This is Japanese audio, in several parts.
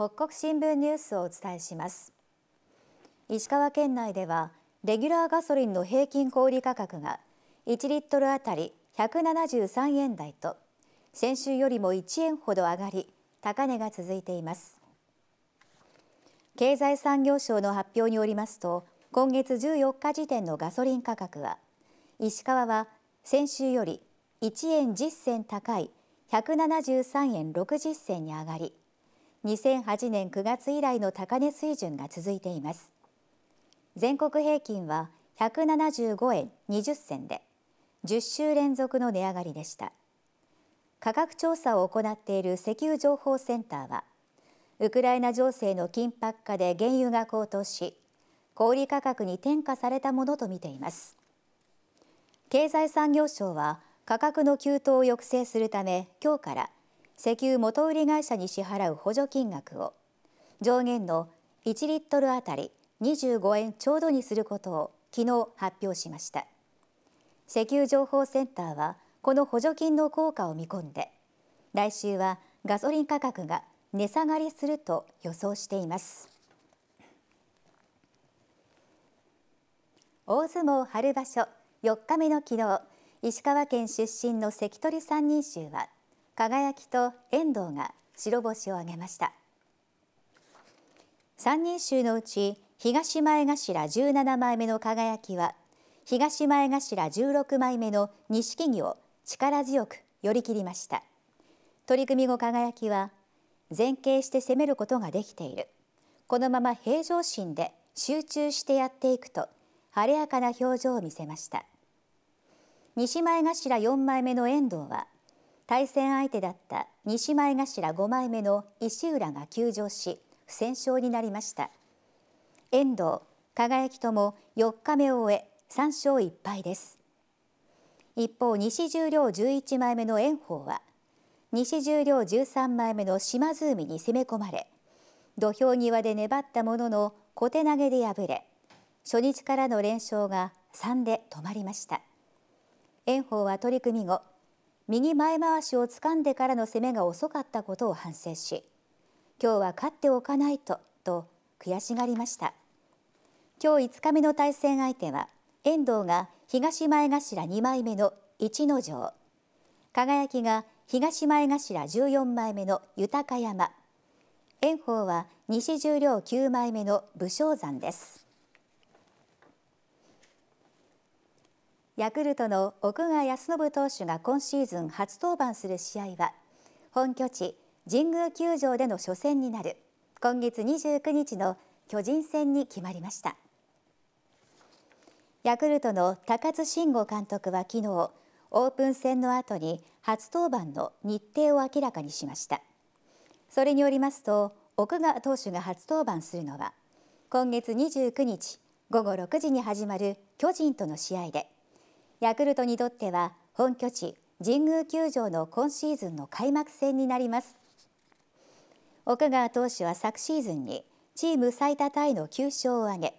北国新聞ニュースをお伝えします石川県内ではレギュラーガソリンの平均小売価格が1リットルあたり173円台と先週よりも1円ほど上がり高値が続いています経済産業省の発表によりますと今月14日時点のガソリン価格は石川は先週より1円10銭高い173円60銭に上がり2008年9月以来の高値水準が続いています全国平均は175円20銭で10週連続の値上がりでした価格調査を行っている石油情報センターはウクライナ情勢の緊迫化で原油が高騰し小売価格に転嫁されたものとみています経済産業省は価格の急騰を抑制するため今日から石油元売り会社に支払う補助金額を上限の1リットルあたり25円ちょうどにすることを昨日発表しました石油情報センターはこの補助金の効果を見込んで来週はガソリン価格が値下がりすると予想しています大相撲春場所4日目の昨日石川県出身の関取三人衆は輝きと遠藤が白星を挙げました三人衆のうち東前頭17枚目の輝きは東前頭16枚目の錦木を力強く寄り切りました取り組み後輝きは前傾して攻めることができているこのまま平常心で集中してやっていくと晴れやかな表情を見せました西前頭4枚目の遠藤は対戦相手だった西前頭5枚目の石浦が休場し不戦勝になりました遠藤輝きとも4日目を終え3勝1敗です一方西十両11枚目の炎鵬は西十両13枚目の島津海に攻め込まれ土俵際で粘ったものの小手投げで敗れ初日からの連勝が3で止まりました炎鵬は取り組み後右前回しをつかんでからの攻めが遅かったことを反省し今日は勝っておかないとと悔しがりました今日5日目の対戦相手は遠藤が東前頭2枚目の一ノ城輝が東前頭14枚目の豊山炎鵬は西十両9枚目の武将山です。ヤクルトの奥川康信投手が今シーズン初登板する試合は本拠地神宮球場での初戦になる今月29日の巨人戦に決まりましたヤクルトの高津慎吾監督は昨日オープン戦の後に初登板の日程を明らかにしましたそれによりますと奥川投手が初登板するのは今月29日午後6時に始まる巨人との試合でヤクルトにとっては本拠地神宮球場の今シーズンの開幕戦になります奥川投手は昨シーズンにチーム最多タイの9勝を挙げ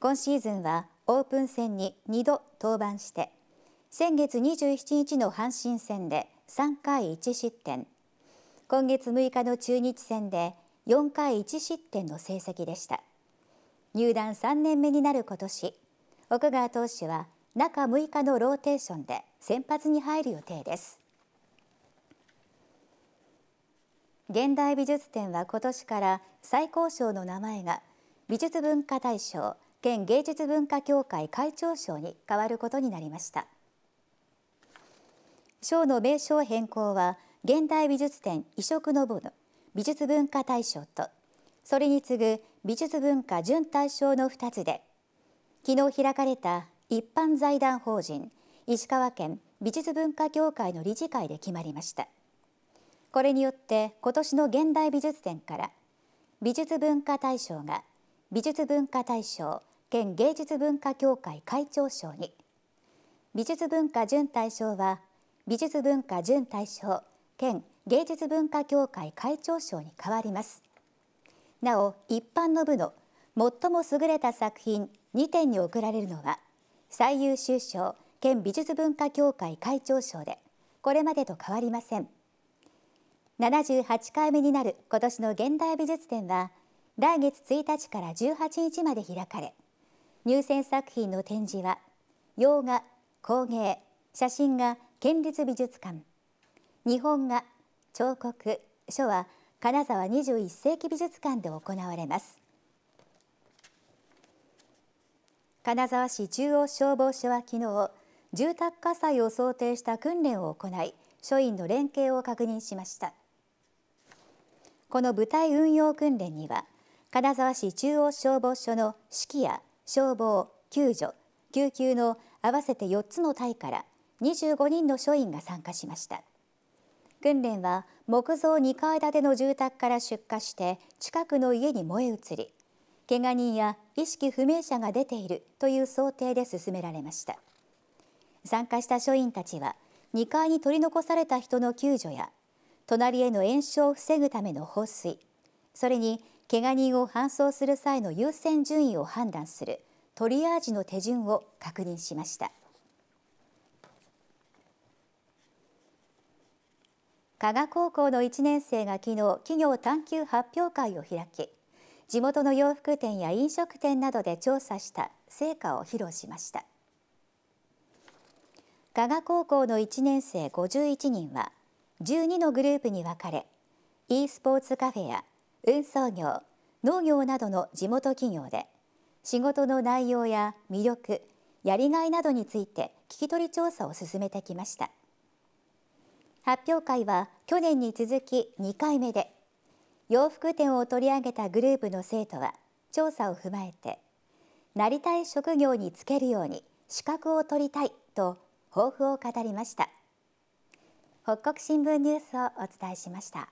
今シーズンはオープン戦に2度登板して先月27日の阪神戦で3回1失点今月6日の中日戦で4回1失点の成績でした入団3年目になる今年奥川投手は中6日のローテーションで先発に入る予定です現代美術展は今年から最高賞の名前が美術文化大賞県芸術文化協会会長賞に変わることになりました賞の名称変更は現代美術展移植のボの美術文化大賞とそれに次ぐ美術文化準大賞の2つで昨日開かれた一般財団法人石川県美術文化協会の理事会で決まりましたこれによって今年の現代美術展から美術文化大賞が美術文化大賞県芸術文化協会会長賞に美術文化準大賞は美術文化準大賞県芸術文化協会会長賞に変わりますなお一般の部の最も優れた作品2点に贈られるのは最優秀賞県美術文化協会会長賞でこれまでと変わりません78回目になる今年の現代美術展は来月1日から18日まで開かれ入選作品の展示は洋画工芸写真画県立美術館日本画彫刻書は金沢21世紀美術館で行われます金沢市中央消防署は昨日住宅火災を想定した訓練を行い署員の連携を確認しましたこの部隊運用訓練には金沢市中央消防署の指揮や消防救助救急の合わせて4つの隊から25人の署員が参加しました訓練は木造2階建ての住宅から出火して近くの家に燃え移りけが人や意識不明者が出ているという想定で進められました参加した署員たちは2階に取り残された人の救助や隣への延焼を防ぐための放水それにけが人を搬送する際の優先順位を判断するトリアージの手順を確認しました加賀高校の1年生が昨日企業探求発表会を開き地元の洋服店や飲食店などで調査した成果を披露しました加賀高校の1年生51人は12のグループに分かれ e スポーツカフェや運送業農業などの地元企業で仕事の内容や魅力やりがいなどについて聞き取り調査を進めてきました発表会は去年に続き2回目で洋服店を取り上げたグループの生徒は調査を踏まえてなりたい職業に就けるように資格を取りたいと抱負を語りました北国新聞ニュースをお伝えしました。